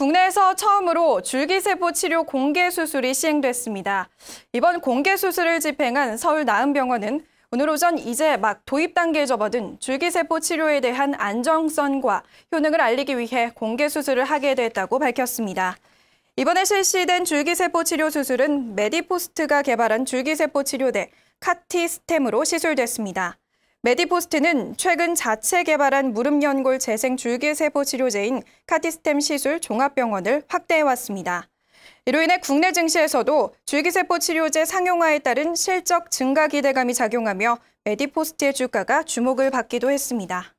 국내에서 처음으로 줄기세포 치료 공개 수술이 시행됐습니다. 이번 공개 수술을 집행한 서울나은병원은 오늘 오전 이제 막 도입 단계에 접어든 줄기세포 치료에 대한 안정성과 효능을 알리기 위해 공개 수술을 하게 됐다고 밝혔습니다. 이번에 실시된 줄기세포 치료 수술은 메디포스트가 개발한 줄기세포 치료대 카티 스템으로 시술됐습니다. 메디포스트는 최근 자체 개발한 무릎연골 재생 줄기세포 치료제인 카티스템 시술 종합병원을 확대해왔습니다. 이로 인해 국내 증시에서도 줄기세포 치료제 상용화에 따른 실적 증가 기대감이 작용하며 메디포스트의 주가가 주목을 받기도 했습니다.